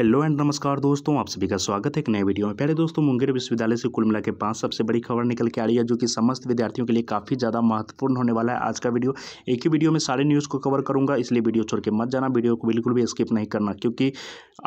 hello and नमस्कार दोस्तों आप सभी का स्वागत है एक नए वीडियो में पहले दोस्तों मुंगेर विश्वविद्यालय से कुल मिला के पांच सबसे बड़ी खबर निकल के आ रही है जो कि समस्त विद्यार्थियों के लिए काफ़ी ज़्यादा महत्वपूर्ण होने वाला है आज का वीडियो एक ही वीडियो में सारे न्यूज़ को कवर करूंगा इसलिए वीडियो छोड़ के मत जाना वीडियो को बिल्कुल भी स्किप नहीं करना क्योंकि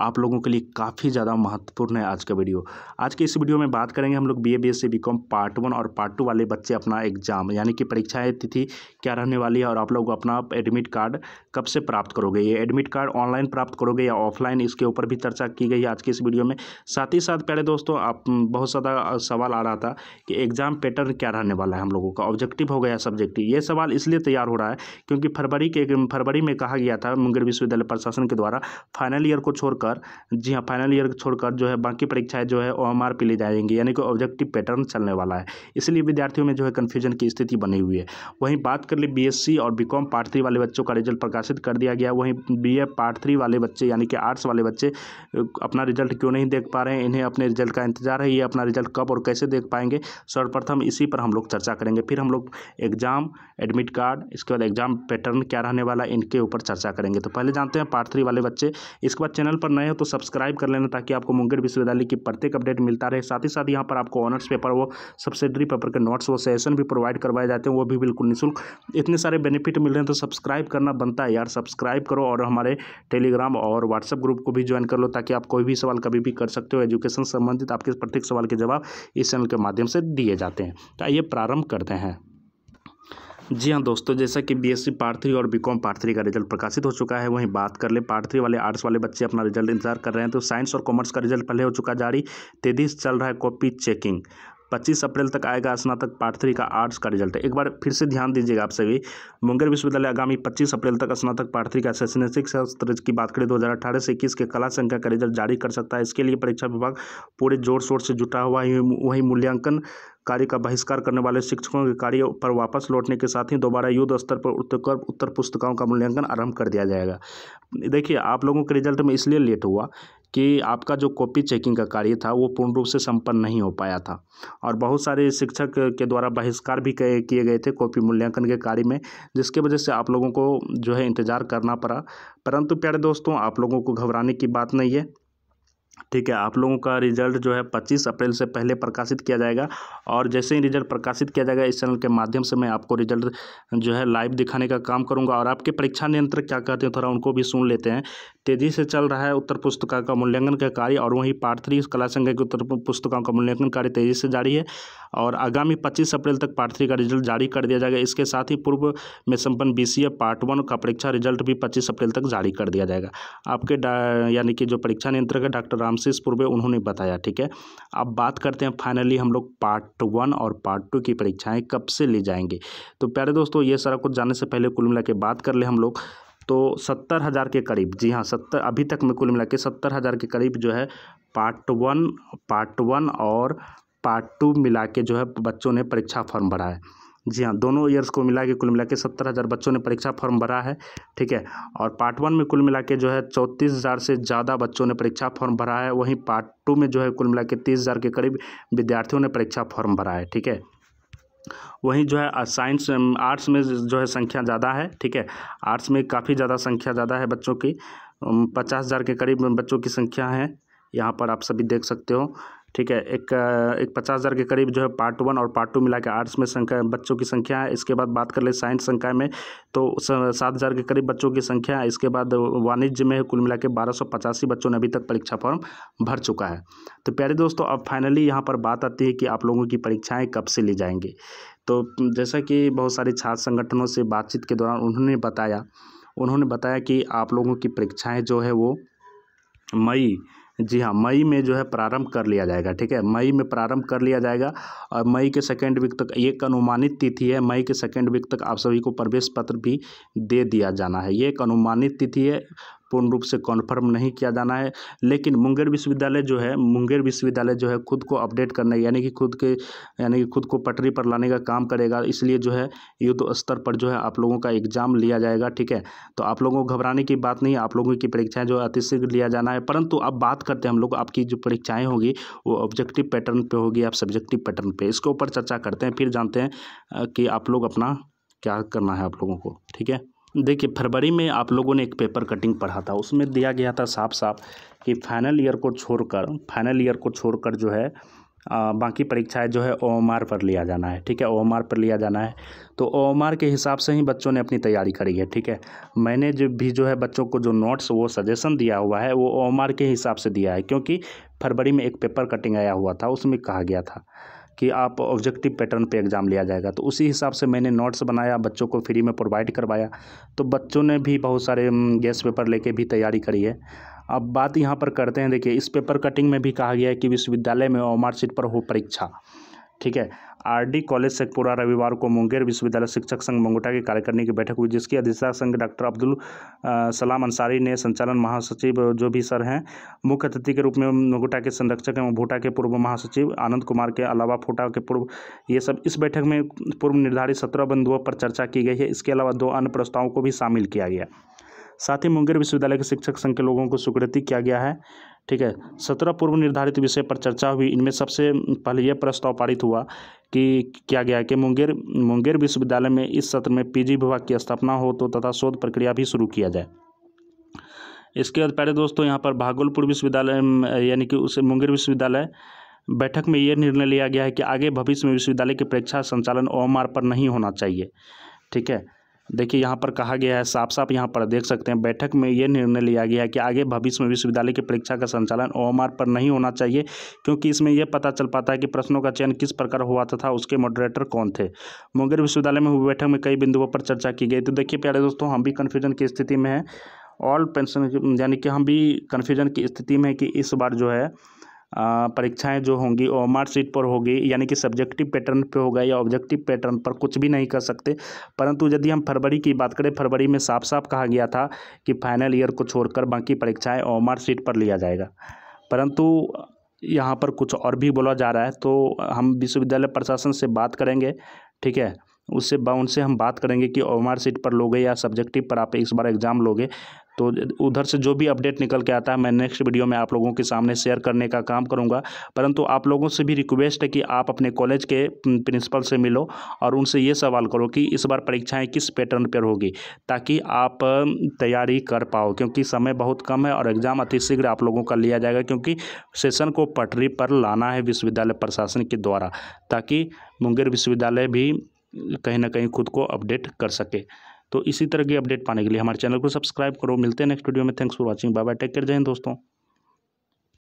आप लोगों के लिए काफ़ी ज़्यादा महत्वपूर्ण है आज का वीडियो आज के इस वीडियो में बात करेंगे हम लोग B A B S C B com part one और पार्ट टू वाले बच्चे अपना एग्जाम यानी कि परीक्षाएँ तिथि क्या रहने वाली है और आप लोग अपना एडमिट कार्ड कब से प्राप्त करोगे ये एडमिट कार्ड ऑनलाइन प्राप्त करोगे या ऑफलाइन इसके ऊपर भी चर्चा की गई आज की इस वीडियो में साथ ही साथ प्यारे दोस्तों आप बहुत ज़्यादा सवाल आ रहा था कि एग्ज़ाम पैटर्न क्या रहने वाला है हम लोगों का ऑब्जेक्टिव हो गया सब्जेक्टिव ये सवाल इसलिए तैयार हो रहा है क्योंकि फरवरी के फरवरी में कहा गया था मुंगेर विश्वविद्यालय प्रशासन के द्वारा फाइनल ईयर को छोड़कर जी हाँ फाइनल ईयर छोड़कर जो है बाकी परीक्षाएँ जो है ओ एम आर ली जाएंगी यानी कि ऑब्जेक्टिव पैटर्न चलने वाला है इसलिए विद्यार्थियों में जो है कन्फ्यूजन की स्थिति बनी हुई है वहीं बात कर ले बी एस सी और बी कॉम पार्ट थ्री वाले बच्चों का रिजल्ट प्रकाशित कर दिया गया वहीं बी ए पार्ट थ्री वाले बच्चे यानी कि आर्ट्स वाले बच्चे अपना रिजल्ट क्यों नहीं देख पा रहे हैं इन्हें अपने रिजल्ट का इंतजार है ये अपना रिजल्ट कब और कैसे देख पाएंगे सर्वप्रथम इसी पर हम लोग चर्चा करेंगे फिर हम लोग एग्जाम एडमिट कार्ड इसके बाद एग्जाम पैटर्न क्या रहने वाला इनके ऊपर चर्चा करेंगे तो पहले जानते हैं पार्ट थ्री वाले बच्चे इसके बाद चैनल पर नए हो तो सब्सक्राइब कर लेना ताकि आपको मुंगेर विश्वविद्यालय की प्रत्येक अपडेट मिलता रहे साथ ही साथ यहाँ पर आपको ऑनर्स पेपर वो सब्सिडरी पेपर के नोट्स वो सेशन भी प्रोवाइड करवाए जाते हैं वो भी बिल्कुल निःशुल्क इतने सारे बेनिफिट मिल रहे हैं तो सब्सक्राइब करना बनता है यार सब्सक्राइब करो और हमारे टेलीग्राम और व्हाट्सएप ग्रुप को भी ज्वाइन कर लो ताकि आप कोई भी सवाल कभी भी कर सकते हो एजुकेशन संबंधित आपके प्रत्येक सवाल के जवाब इस चैनल के माध्यम से दिए जाते हैं तो आइए प्रारंभ करते हैं जी हाँ दोस्तों जैसा कि बीएससी पार्ट थ्री और बीकॉम पार्ट थ्री का रिजल्ट प्रकाशित हो चुका है वहीं बात कर ले पार्ट थ्री वाले आर्ट्स वाले बच्चे अपना रिजल्ट इंतजार कर रहे हैं तो साइंस और कॉमर्स का रिजल्ट पहले हो चुका जारी तेजी से चल रहा है कॉपी चेकिंग 25 अप्रैल तक आएगा स्नातक पार्ट थ्री का आर्ट्स का रिजल्ट एक बार फिर से ध्यान दीजिएगा आप सभी मुंगेर विश्वविद्यालय आगामी 25 अप्रैल तक स्नातक पार्ट थ्री का शैक्षणिक शास्त्र की बात करें 2018 से इक्कीस के कला संख्या का रिजल्ट जारी कर सकता है इसके लिए परीक्षा विभाग पूरे जोर शोर से जुटा हुआ है वही मूल्यांकन कार्य का बहिष्कार करने वाले शिक्षकों के कार्य पर वापस लौटने के साथ ही दोबारा युद्ध स्तर पर उत्तर उत्तर पुस्तकाओं का मूल्यांकन आरंभ कर दिया जाएगा देखिए आप लोगों के रिजल्ट में इसलिए लेट हुआ कि आपका जो कॉपी चेकिंग का कार्य था वो पूर्ण रूप से संपन्न नहीं हो पाया था और बहुत सारे शिक्षक के द्वारा बहिष्कार भी किए गए थे कॉपी मूल्यांकन के कार्य में जिसके वजह से आप लोगों को जो है इंतज़ार करना पड़ा परंतु प्यारे दोस्तों आप लोगों को घबराने की बात नहीं है ठीक है आप लोगों का रिजल्ट जो है 25 अप्रैल से पहले प्रकाशित किया जाएगा और जैसे ही रिजल्ट प्रकाशित किया जाएगा इस चैनल के माध्यम से मैं आपको रिजल्ट जो है लाइव दिखाने का काम करूंगा और आपके परीक्षा नियंत्रक क्या कहते हैं थोड़ा उनको भी सुन लेते हैं तेजी से चल रहा है उत्तर पुस्तिका का मूल्यांकन का कार्य और वहीं पार्ट थ्री कला संघ के उत्तर पुस्तकों का मूल्यांकन कार्य तेजी से जारी है और आगामी पच्चीस अप्रैल तक पार्ट थ्री का रिजल्ट जारी कर दिया जाएगा इसके साथ ही पूर्व में संपन्न बी पार्ट वन का परीक्षा रिजल्ट भी पच्चीस अप्रैल तक जारी कर दिया जाएगा आपके यानी कि जो परीक्षा नियंत्रक है डॉक्टर रामशीष पूर्वे उन्होंने बताया ठीक है अब बात करते हैं फाइनली हम लोग पार्ट वन और पार्ट टू की परीक्षाएँ कब से ली जाएंगी तो प्यारे दोस्तों ये सारा कुछ जानने से पहले कुल मिला के बात कर ले हम लोग तो सत्तर हज़ार के करीब जी हाँ सत्तर अभी तक में कुल मिला के सत्तर हज़ार के करीब जो है पार्ट वन पार्ट वन और पार्ट टू मिला के जो है बच्चों ने परीक्षा फॉर्म भरा है जी हाँ दोनों ईयर्स को मिला के कुल मिला के सत्तर हज़ार बच्चों ने परीक्षा फॉर्म भरा है ठीक है और पार्ट वन में कुल मिला के जो है चौंतीस हज़ार से ज़्यादा बच्चों ने परीक्षा फॉर्म भरा है वहीं पार्ट टू में जो है कुल मिला के तीस हज़ार के करीब विद्यार्थियों ने परीक्षा फॉर्म भरा है ठीक है वहीं जो है साइंस आर्ट्स में जो है संख्या ज़्यादा है ठीक है आर्ट्स में काफ़ी ज़्यादा संख्या ज़्यादा है बच्चों की पचास हज़ार के करीब बच्चों की संख्या है यहाँ पर आप सभी देख सकते हो ठीक है एक एक पचास हज़ार के करीब जो है पार्ट वन और पार्ट टू मिला के आर्ट्स में संख्या बच्चों की संख्या है इसके बाद बात कर ले साइंस संख्या में तो सात हज़ार के करीब बच्चों की संख्या है इसके बाद वाणिज्य में कुल मिला के बारह सौ पचासी बच्चों ने अभी तक परीक्षा फॉर्म भर चुका है तो प्यारे दोस्तों अब फाइनली यहाँ पर बात आती है कि आप लोगों की परीक्षाएँ कब से ली जाएंगी तो जैसा कि बहुत सारे छात्र संगठनों से बातचीत के दौरान उन्होंने बताया उन्होंने बताया कि आप लोगों की परीक्षाएं जो है वो मई जी हाँ मई में जो है प्रारंभ कर लिया जाएगा ठीक है मई में प्रारंभ कर लिया जाएगा और मई के सेकेंड वीक तक एक अनुमानित तिथि है मई के सेकेंड वीक तक आप सभी को प्रवेश पत्र भी दे दिया जाना है ये एक अनुमानित तिथि है पूर्ण रूप से कॉन्फर्म नहीं किया जाना है लेकिन मुंगेर विश्वविद्यालय जो है मुंगेर विश्वविद्यालय जो है खुद को अपडेट करने यानी कि खुद के यानी कि खुद को पटरी पर लाने का काम करेगा इसलिए जो है युद्ध तो स्तर पर जो है आप लोगों का एग्जाम लिया जाएगा ठीक है तो आप लोगों को घबराने की बात नहीं आप लोगों की परीक्षाएँ जो है अतिशीघ्र लिया जाना है परंतु अब बात करते हैं हम लोग आपकी जो परीक्षाएँ होगी वो ऑब्जेक्टिव पैटर्न पर होगी आप सब्जेक्टिव पैटर्न पर इसके ऊपर चर्चा करते हैं फिर जानते हैं कि आप लोग अपना क्या करना है आप लोगों को ठीक है देखिए फरवरी में आप लोगों ने एक पेपर कटिंग पढ़ा था उसमें दिया गया था साफ साफ कि फाइनल ईयर को छोड़कर फाइनल ईयर को छोड़कर जो है आ, बाकी परीक्षाएं जो है ओ पर लिया जाना है ठीक है ओ पर लिया जाना है तो ओ के हिसाब से ही बच्चों ने अपनी तैयारी करी है ठीक है मैंने जो भी जो है बच्चों को जो नोट्स वो सजेशन दिया हुआ है वो ओ के हिसाब से दिया है क्योंकि फरवरी में एक पेपर कटिंग आया हुआ था उसमें कहा गया था कि आप ऑब्जेक्टिव पैटर्न पे एग्ज़ाम लिया जाएगा तो उसी हिसाब से मैंने नोट्स बनाया बच्चों को फ्री में प्रोवाइड करवाया तो बच्चों ने भी बहुत सारे गैस पेपर लेके भी तैयारी करी है अब बात यहाँ पर करते हैं देखिए इस पेपर कटिंग में भी कहा गया है कि विश्वविद्यालय में और मार्कशीट पर हो परीक्षा ठीक है आरडी कॉलेज शेखपुरा रविवार को मुंगेर विश्वविद्यालय शिक्षक संघ मंगोटा की कार्यकारिणी की बैठक हुई जिसकी अध्यक्षता संघ डॉक्टर अब्दुल सलाम अंसारी ने संचालन महासचिव जो भी सर हैं मुख्य अतिथि के रूप में मंगोटा के संरक्षक एवं भूटा के पूर्व महासचिव आनंद कुमार के अलावा भूटा के पूर्व ये सब इस बैठक में पूर्व निर्धारित सत्रह बंधुओं पर चर्चा की गई है इसके अलावा दो अन्य प्रस्तावों को भी शामिल किया गया साथ ही मुंगेर विश्वविद्यालय के शिक्षक संघ के लोगों को स्वीकृति किया गया है ठीक है सत्रह पूर्व निर्धारित विषय पर चर्चा हुई इनमें सबसे पहले यह प्रस्ताव पारित हुआ कि क्या गया कि मुंगेर मुंगेर विश्वविद्यालय में इस सत्र में पीजी विभाग की स्थापना हो तो तथा शोध प्रक्रिया भी शुरू किया जाए इसके बाद पहले दोस्तों यहाँ पर भागलपुर विश्वविद्यालय यानी कि उसे मुंगेर विश्वविद्यालय बैठक में यह निर्णय लिया गया है कि आगे भविष्य में विश्वविद्यालय की परीक्षा संचालन ओ पर नहीं होना चाहिए ठीक है देखिए यहाँ पर कहा गया है साफ साफ यहाँ पर देख सकते हैं बैठक में यह निर्णय लिया गया है कि आगे भविष्य में विश्वविद्यालय की परीक्षा का संचालन ओ पर नहीं होना चाहिए क्योंकि इसमें यह पता चल पाता है कि प्रश्नों का चयन किस प्रकार हुआ था, था उसके मॉडरेटर कौन थे मुंगेर विश्वविद्यालय में हुई बैठक में कई बिंदुओं पर चर्चा की गई तो देखिए प्यारे दोस्तों हम भी कन्फ्यूजन की स्थिति में हैं ऑल पेंशन यानी कि हम भी कन्फ्यूजन की स्थिति में कि इस बार जो है परीक्षाएं जो होंगी ओ एम आर सीट पर होगी यानी कि सब्जेक्टिव पैटर्न पे होगा या ऑब्जेक्टिव पैटर्न पर कुछ भी नहीं कर सकते परंतु यदि हम फरवरी की बात करें फरवरी में साफ साफ कहा गया था कि फाइनल ईयर को छोड़कर बाकी परीक्षाएं ओ एम आर सीट पर लिया जाएगा परंतु यहाँ पर कुछ और भी बोला जा रहा है तो हम विश्वविद्यालय प्रशासन से बात करेंगे ठीक है उससे उनसे हम बात करेंगे कि ओ सीट पर लोगे या सब्जेक्टिव पर आप इस बार एग्ज़ाम लोगे तो उधर से जो भी अपडेट निकल के आता है मैं नेक्स्ट वीडियो में आप लोगों के सामने शेयर करने का काम करूँगा परंतु आप लोगों से भी रिक्वेस्ट है कि आप अपने कॉलेज के प्रिंसिपल से मिलो और उनसे ये सवाल करो कि इस बार परीक्षाएँ किस पैटर्न पर होगी ताकि आप तैयारी कर पाओ क्योंकि समय बहुत कम है और एग्ज़ाम अतिशीघ्र आप लोगों का लिया जाएगा क्योंकि सेशन को पटरी पर लाना है विश्वविद्यालय प्रशासन के द्वारा ताकि मुंगेर विश्वविद्यालय भी कहीं ना कहीं खुद को अपडेट कर सके तो इसी तरह की अपडेट पाने के लिए हमारे चैनल को सब्सक्राइब करो मिलते हैं नेक्स्ट वीडियो में thanks for watching bye bye take care जय हिंद दोस्तों